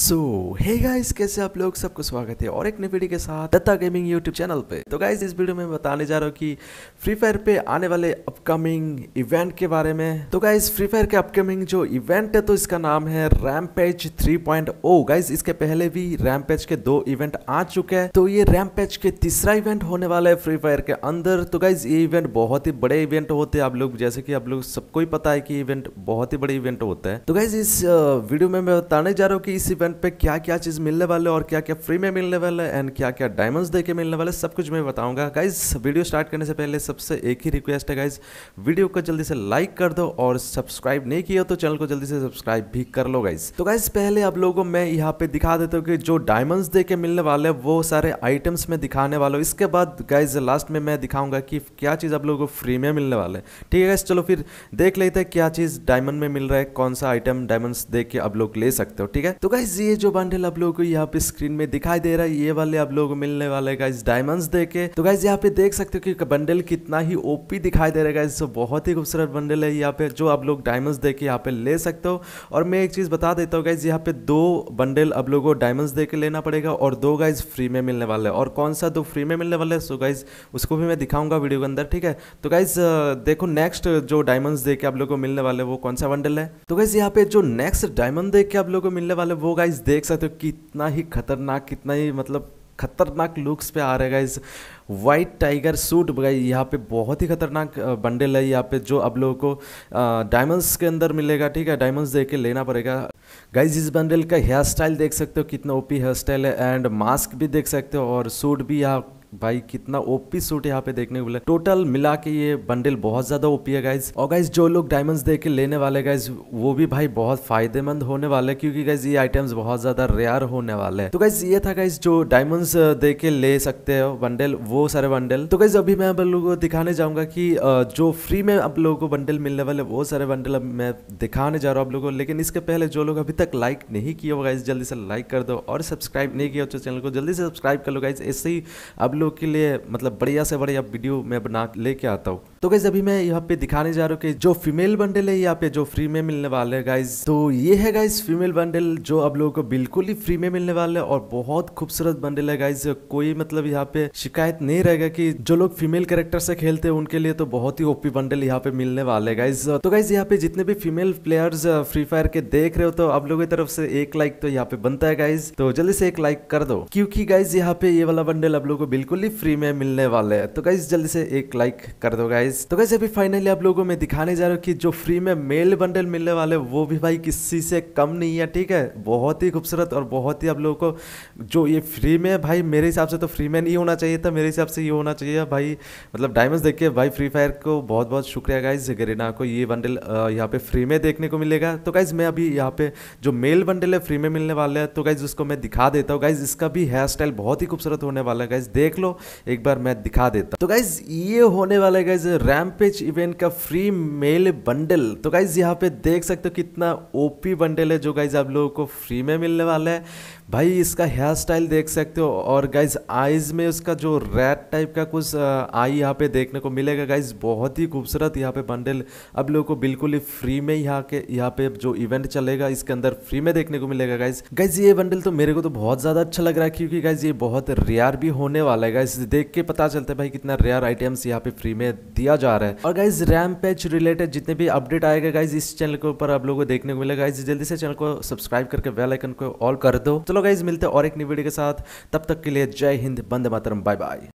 सो hey guys कैसे आप लोग सबको स्वागत है और एक नई वीडियो के साथ दत्ता गेमिंग यूट्यूब चैनल पे तो गाइस इस वीडियो में मैं बताने जा रहा हूँ कि फ्री फायर पे आने वाले अपकमिंग इवेंट के बारे में तो गाइस फ्री फायर के अपकमिंग जो इवेंट है तो इसका नाम है rampage three point O guys इसके पहले भी रैम पेज के दो इवेंट आ चुके हैं तो ये रैम पेज के तीसरा इवेंट होने वाला है फ्री फायर के अंदर तो गाइज ये इवेंट बहुत ही बड़े इवेंट होते हैं आप लोग जैसे कि आप लोग सबको ही पता है कि इवेंट बहुत ही बड़े इवेंट होता है तो गाइज इस वीडियो में मैं बताने जा रहा हूँ कि इस इवेंट इवेंट पे क्या क्या चीज़ मिलने वाले और क्या क्या फ्री में मिलने वाले एंड क्या क्या डायमंड्स देके मिलने वाले सब कुछ मैं बताऊंगा गाइज वीडियो स्टार्ट करने से पहले सबसे एक ही रिक्वेस्ट है गाइज वीडियो को जल्दी से लाइक कर दो और सब्सक्राइब नहीं किया तो चैनल को जल्दी से सब्सक्राइब भी कर लो गाइज तो गाइज पहले आप लोगों को मैं यहाँ पे दिखा देता हूँ कि जो डायमंड्स दे मिलने वाले वो सारे आइटम्स में दिखाने वाले इसके बाद गाइज लास्ट में मैं दिखाऊंगा कि क्या चीज़ आप लोगों को फ्री में मिलने वाले है ठीक है गाइज चलो फिर देख लेते हैं क्या चीज़ डायमंड में मिल रहा है कौन सा आइटम डायमंड्स देख के आप लोग ले सकते हो ठीक है तो गाइज ये जो बंडल आप लोगों को यहाँ पे स्क्रीन में दिखाई दे रहा है ये वाले आप लोगों को मिलने वाले गाइज डायमंड्स देके तो गाइज यहाँ पे देख सकते हो कि बंडल कितना ही ओपी दिखाई दे रहा है गाइज तो बहुत ही खूबसूरत बंडल है यहाँ पे जो आप लोग डायमंड्स देके यहाँ पे ले सकते हो और मैं एक चीज़ बता देता हूँ गाइज यहाँ पे दो बंडल आप लोगों को डायमंड्स दे लेना पड़ेगा और दो गाइज फ्री में मिलने वाले और कौन सा दो फ्री में मिलने वाला है सो गाइज उसको भी मैं दिखाऊंगा वीडियो के अंदर ठीक है तो गाइज देखो नेक्स्ट जो डायमंड्स देके आप लोग को मिलने वाले वो कौन सा बंडल है तो गाइज यहाँ पे जो नेक्स्ट डायमंड देख के आप लोग को मिलने वाले वो गाइज देख सकते हो कितना ही खतरनाक कितना ही मतलब खतरनाक लुक्स पे आ रहे है वाइट टाइगर सूट गाइज यहाँ पे बहुत ही खतरनाक बंडल है यहाँ पे जो आप लोगों को डायमंड्स के अंदर मिलेगा ठीक है डायमंड्स देख के लेना पड़ेगा गाइज इस बंडल का हेयर स्टाइल देख सकते हो कितना ओपी हेयर स्टाइल है एंड मास्क भी देख सकते हो और सूट भी यहाँ भाई कितना ओपी सूट यहाँ पे देखने को मिला टोटल मिला के ये बंडल बहुत ज्यादा ओपी है गाइज और गाइज जो लोग डायमंड्स देख के लेने वाले गाइज वो भी भाई बहुत फायदेमंद होने वाले क्योंकि गाइज ये आइटम्स बहुत ज्यादा रेयर होने वाले तो गाइज ये था गाइज जो डायमंड्स दे के ले सकते हो बंडल वो सारे बंडल तो गाइज अभी मैं आप लोगों को दिखाने जाऊंगा की जो फ्री में आप लोगों को बंडल मिलने वाले वो सारे बंडल अब मैं दिखाने जा रहा हूँ आप लोगों को लेकिन इसके पहले जो लोग अभी तक लाइक नहीं किया गाइज जल्दी से लाइक कर दो और सब्सक्राइब नहीं किया तो चैनल को जल्दी से सब्सक्राइब कर लो गाइज ऐसे ही आप लोग के लिए मतलब बढ़िया से बढ़िया वीडियो मैं बना लेके आता हूँ तो गाइज अभी मैं यहाँ पे दिखाने जा रहा हूँ कि जो फीमेल बंडल है यहाँ पे जो फ्री में मिलने वाले है गाइज तो ये है गाइज फीमेल बंडल जो अब लोगों को बिल्कुल ही फ्री में मिलने वाले है और बहुत खूबसूरत बंडल है गाइज कोई मतलब यहाँ पे शिकायत नहीं रहेगा कि जो लोग फीमेल कैरेक्टर से खेलते हैं उनके लिए तो बहुत ही ओपी बंडल यहाँ पे मिलने वाले गाइज तो गाइज यहाँ पे जितने भी फीमेल प्लेयर्स फ्री फायर के देख रहे हो तो आप लोगों की तरफ से एक लाइक तो यहाँ पे बनता है गाइज तो जल्दी से एक लाइक कर दो क्योंकि गाइज यहाँ पे ये वाला बंडल आप लोग को बिल्कुल ही फ्री में मिलने वाले है तो गाइज जल्दी से एक लाइक कर दो गाइज गाइज तो गाइज अभी फाइनली आप लोगों में दिखाने जा रहा हूँ कि जो फ्री में मेल बंडल मिलने वाले वो भी भाई किसी से कम नहीं है ठीक है बहुत ही खूबसूरत और बहुत ही आप लोगों को जो ये फ्री में भाई मेरे हिसाब से तो फ्री में नहीं होना चाहिए था मेरे हिसाब से ये होना चाहिए भाई मतलब डायमंड देखिए भाई फ्री फायर को बहुत बहुत शुक्रिया गाइज गरीना को ये बंडल यहाँ पे फ्री में देखने को मिलेगा तो गाइज मैं अभी यहाँ पे जो मेल बंडल है फ्री में मिलने वाले हैं तो गाइज उसको मैं दिखा देता हूँ गाइज इसका भी हेयर स्टाइल बहुत ही खूबसूरत होने वाला है गाइज देख लो एक बार मैं दिखा देता हूँ तो गाइज ये होने वाला है गाइज रैमपेज इवेंट का फ्री मेल बंडल तो गाइज यहाँ पे देख सकते हो कितना ओपी बंडल है जो गाइज आप लोगों को फ्री में मिलने वाला है भाई इसका हेयर स्टाइल देख सकते हो और गाइज आइज़ में उसका जो रेड टाइप का कुछ आई यहाँ पे देखने को मिलेगा गाइज बहुत ही खूबसूरत यहाँ पे बंडल अब लोगों को बिल्कुल ही फ्री में यहाँ के यहाँ पे जो इवेंट चलेगा इसके अंदर फ्री में देखने को मिलेगा गाइज गाइज ये बंडल तो मेरे को तो बहुत ज़्यादा अच्छा लग रहा है क्योंकि गाइज ये बहुत रेयर भी होने वाला है गाइज देख के पता चलता है भाई कितना रेयर आइटम्स यहाँ पे फ्री में दिया किया जा रहा है और गाइज रैम पैच रिलेटेड जितने भी अपडेट आएगा गाइज इस चैनल के ऊपर आप लोगों को देखने को मिलेगा गाइज जल्दी से चैनल को सब्सक्राइब करके बेल आइकन को ऑल कर दो चलो गाइज मिलते और एक नई वीडियो के साथ तब तक के लिए जय हिंद बंद मातरम बाय बाय